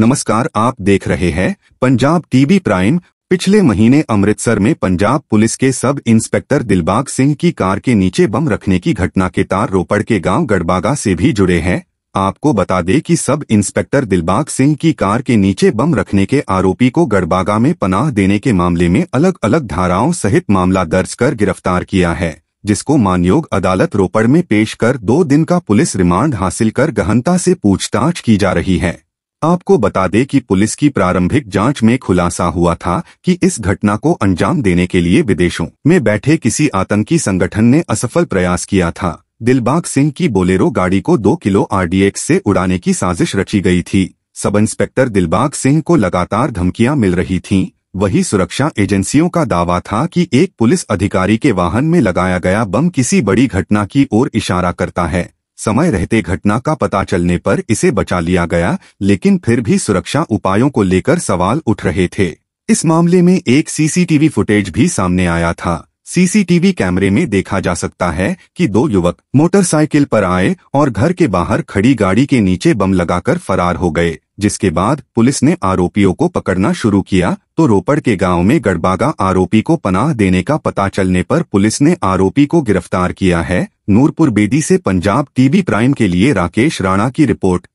नमस्कार आप देख रहे हैं पंजाब टीवी प्राइम पिछले महीने अमृतसर में पंजाब पुलिस के सब इंस्पेक्टर दिलबाग सिंह की कार के नीचे बम रखने की घटना के तार रोपड़ के गांव गढ़बागा से भी जुड़े हैं आपको बता दें कि सब इंस्पेक्टर दिलबाग सिंह की कार के नीचे बम रखने के आरोपी को गढ़बागा में पनाह देने के मामले में अलग अलग धाराओं सहित मामला दर्ज कर गिरफ्तार किया है जिसको मान्योग अदालत रोपड़ में पेश कर दो दिन का पुलिस रिमांड हासिल कर गहनता से पूछताछ की जा रही है आपको बता दें कि पुलिस की प्रारंभिक जांच में खुलासा हुआ था कि इस घटना को अंजाम देने के लिए विदेशों में बैठे किसी आतंकी संगठन ने असफल प्रयास किया था दिलबाग सिंह की बोलेरो गाड़ी को दो किलो आरडीएक्स से उड़ाने की साजिश रची गई थी सब इंस्पेक्टर दिलबाग सिंह को लगातार धमकियां मिल रही थीं वही सुरक्षा एजेंसियों का दावा था कि एक पुलिस अधिकारी के वाहन में लगाया गया बम किसी बड़ी घटना की ओर इशारा करता है समय रहते घटना का पता चलने पर इसे बचा लिया गया लेकिन फिर भी सुरक्षा उपायों को लेकर सवाल उठ रहे थे इस मामले में एक सीसीटीवी फुटेज भी सामने आया था सीसीटीवी कैमरे में देखा जा सकता है कि दो युवक मोटरसाइकिल पर आए और घर के बाहर खड़ी गाड़ी के नीचे बम लगाकर फरार हो गए जिसके बाद पुलिस ने आरोपियों को पकड़ना शुरू किया तो रोपड़ के गांव में गड़बागा आरोपी को पनाह देने का पता चलने पर पुलिस ने आरोपी को गिरफ्तार किया है ਨੂਰਪੁਰ ਬੇਦੀ ਸੇ ਪੰਜਾਬ ਟੀਵੀ ਪ੍ਰਾਈਮ ਕੇ लिए ਰਾਕੇਸ਼ ਰਾਣਾ ਕੀ ਰਿਪੋਰਟ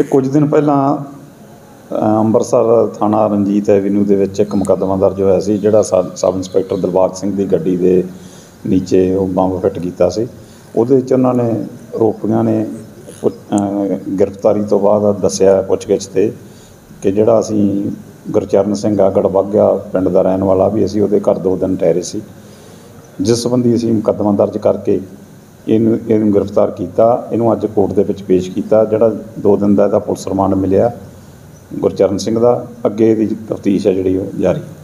ਇਹ ਕੁਝ ਦਿਨ ਪਹਿਲਾਂ ਅ, ਅੰਮ੍ਰਿਤਸਰ ਥਾਣਾ ਰਣਜੀਤ ਐਵੀਨਿਊ ਦੇ ਵਿੱਚ ਇੱਕ ਮੁਕੱਦਮਾ ਦਰਜ ਹੋਇਆ ਸੀ ਜਿਹੜਾ ਸਬ ਇੰਸਪੈਕਟਰ ਦਿਲਬਾਗ ਸਿੰਘ ਦੀ ਗੱਡੀ ਦੇ ਨੀਚੇ ਉਹ ਬੰਬ ਫਿੱਟ ਕੀਤਾ ਸੀ ਉਹਦੇ ਵਿੱਚ ਉਹਨਾਂ ਨੇ ਰੋਪੀਆਂ ਨੇ ਗ੍ਰਿਫਤਾਰੀ ਤੋਂ ਬਾਅਦ ਦੱਸਿਆ ਪੁੱਛਗਿੱਛ ਤੇ ਕਿ ਜਿਹੜਾ ਅਸੀਂ ਗੁਰਚਰਨ ਸਿੰਘ ਆਗੜਵਾਗਾ ਪਿੰਡ ਦਾ ਰਹਿਣ ਵਾਲਾ ਵੀ ਅਸੀਂ ਉਹਦੇ ਘਰ ਦੋ ਦਿਨ ਠਹਿਰੇ ਸੀ ਜਿਸ ਸੰਬੰਧੀ ਅਸੀਂ ਮੁਕੱਦਮਾ ਦਰਜ ਕਰਕੇ ਇਹਨੂੰ ਇਹਨੂੰ ਗ੍ਰਿਫਤਾਰ ਕੀਤਾ ਇਹਨੂੰ ਅੱਜ ਕੋਰਟ ਦੇ ਵਿੱਚ ਪੇਸ਼ ਕੀਤਾ ਜਿਹੜਾ 2 ਦਿਨ ਦਾ ਇਹਦਾ ਪੁਲਿਸ ਰਿਮਾਂਡ ਮਿਲਿਆ ਗੁਰਚਰਨ ਸਿੰਘ ਦਾ ਅੱਗੇ ਇਹਦੀ ਤਫਤੀਸ਼ ਹੈ ਜਿਹੜੀ ਉਹ ਜਾਰੀ